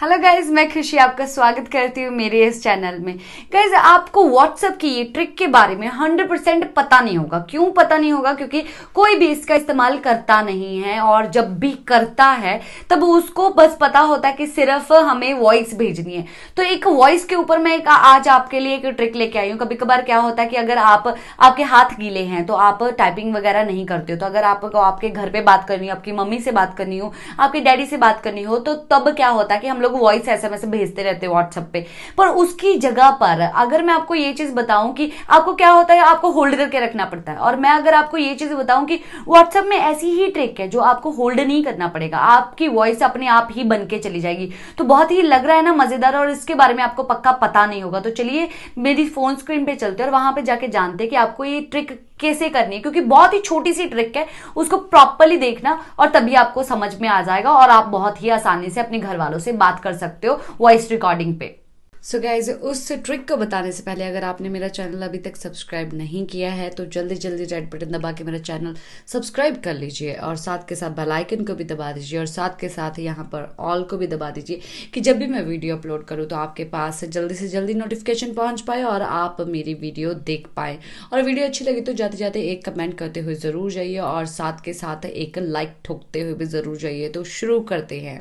hello guys मैं खुशी आपका स्वागत करती हूँ मेरे इस चैनल में गाइज आपको व्हाट्सअप की ये ट्रिक के बारे में 100% पता नहीं होगा क्यों पता नहीं होगा क्योंकि कोई भी इसका इस्तेमाल करता नहीं है और जब भी करता है तब उसको बस पता होता है कि सिर्फ हमें वॉइस भेजनी है तो एक वॉइस के ऊपर मैं एक आज आपके लिए एक ट्रिक लेके आई हूँ कभी कभार क्या होता है कि अगर आप आपके हाथ गीले हैं तो आप टाइपिंग वगैरह नहीं करते हो तो अगर आपको आपके घर पर बात करनी हो आपकी मम्मी से बात करनी हो आपके डैडी से बात करनी हो तो तब क्या होता है कि हम लोग वॉइस एस एम भेजते रहते हो व्हाट्सअप पे पर उसकी जगह पर अगर मैं आपको ये चीज़ बताऊं कि आपको क्या होता है आपको होल्ड करके रखना पड़ता है और मैं अगर आपको ये चीज़ बताऊं कि व्हाट्सअप में ऐसी ही ट्रिक है जो आपको होल्ड नहीं करना पड़ेगा आपकी वॉइस अपने आप ही बन के चली जाएगी तो बहुत ही लग रहा है ना मज़ेदार और इसके बारे में आपको पक्का पता नहीं होगा तो चलिए मेरी फ़ोन स्क्रीन पे चलते और वहां पर जाके जानते कि आपको ये ट्रिक कैसे करनी है क्योंकि बहुत ही छोटी सी ट्रिक है उसको प्रॉपरली देखना और तभी आपको समझ में आ जाएगा और आप बहुत ही आसानी से अपने घर वालों से बात कर सकते हो वॉइस रिकॉर्डिंग पे सो so गाइज उस ट्रिक को बताने से पहले अगर आपने मेरा चैनल अभी तक सब्सक्राइब नहीं किया है तो जल्दी जल्दी रेड बटन दबा के मेरा चैनल सब्सक्राइब कर लीजिए और साथ के साथ बेल आइकन को भी दबा दीजिए और साथ के साथ यहाँ पर ऑल को भी दबा दीजिए कि जब भी मैं वीडियो अपलोड करूँ तो आपके पास जल्दी से जल्दी नोटिफिकेशन पहुँच पाए और आप मेरी वीडियो देख पाएँ और वीडियो अच्छी लगी तो जाते जाते एक कमेंट करते हुए ज़रूर जाइए और साथ के साथ एक लाइक ठोकते हुए भी ज़रूर जाइए तो शुरू करते हैं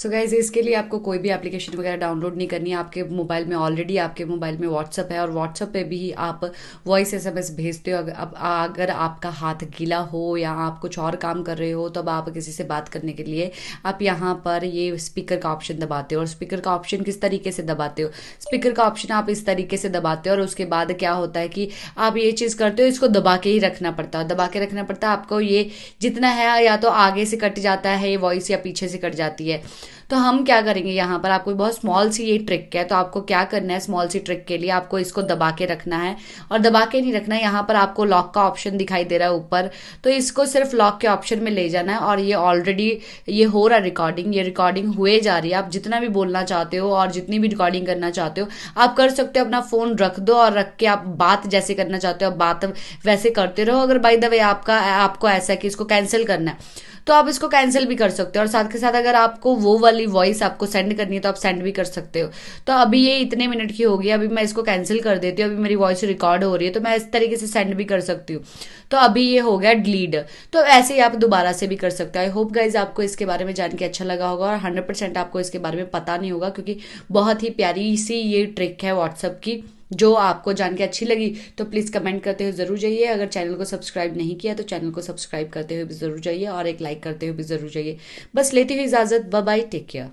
सो so गाइज इसके लिए आपको कोई भी एप्लीकेशन वगैरह डाउनलोड नहीं करनी है आपके मोबाइल में ऑलरेडी आपके मोबाइल में व्हाट्सअप है और व्हाट्सअप पे भी आप वॉइस एस एम एस भेजते हो अब अगर आपका हाथ गीला हो या आप कुछ और काम कर रहे हो तब आप किसी से बात करने के लिए आप यहाँ पर ये स्पीकर का ऑप्शन दबाते हो और स्पीकर का ऑप्शन किस तरीके से दबाते हो स्पीकर का ऑप्शन आप इस तरीके से दबाते हो और उसके बाद क्या होता है कि आप ये चीज़ करते हो इसको दबा के ही रखना पड़ता है दबा के रखना पड़ता है आपको ये जितना है या तो आगे से कट जाता है ये वॉइस या पीछे से कट जाती है तो हम क्या करेंगे यहाँ पर आपको बहुत स्मॉल सी ये ट्रिक है तो आपको क्या करना है स्मॉल सी ट्रिक के लिए आपको इसको दबा के रखना है और दबा के नहीं रखना है यहाँ पर आपको लॉक का ऑप्शन दिखाई दे रहा है ऊपर तो इसको सिर्फ लॉक के ऑप्शन में ले जाना है और ये ऑलरेडी ये हो रहा रिकॉर्डिंग ये रिकॉर्डिंग हुए जा रही है आप जितना भी बोलना चाहते हो और जितनी भी रिकॉर्डिंग करना चाहते हो आप कर सकते हो अपना फ़ोन रख दो और रख के आप बात जैसे करना चाहते हो आप बात वैसे करते रहो अगर बाई द वे आपका आपको ऐसा है कि इसको कैंसिल करना है तो आप इसको कैंसिल भी कर सकते हो और साथ के साथ अगर आपको वो वाली वॉइस आपको सेंड करनी है तो आप सेंड भी कर सकते हो तो अभी ये इतने मिनट की होगी अभी मैं इसको कैंसिल कर देती हूँ अभी मेरी वॉइस रिकॉर्ड हो रही है तो मैं इस तरीके से सेंड भी कर सकती हूँ तो अभी ये हो गया डिलीड तो ऐसे ही आप दोबारा से भी कर सकते हो आई होप गाइज आपको इसके बारे में जान के अच्छा लगा होगा और हंड्रेड परसेंट आपको इसके बारे में पता नहीं होगा क्योंकि बहुत ही प्यारी सी ये ट्रिक है व्हाट्सअप की जो आपको जान के अच्छी लगी तो प्लीज़ कमेंट करते हुए ज़रूर जाइए अगर चैनल को सब्सक्राइब नहीं किया तो चैनल को सब्सक्राइब करते हुए भी ज़रूर जाइए और एक लाइक करते हुए भी ज़रूर जाइए बस लेती हुई इजाज़त बाय टेक केयर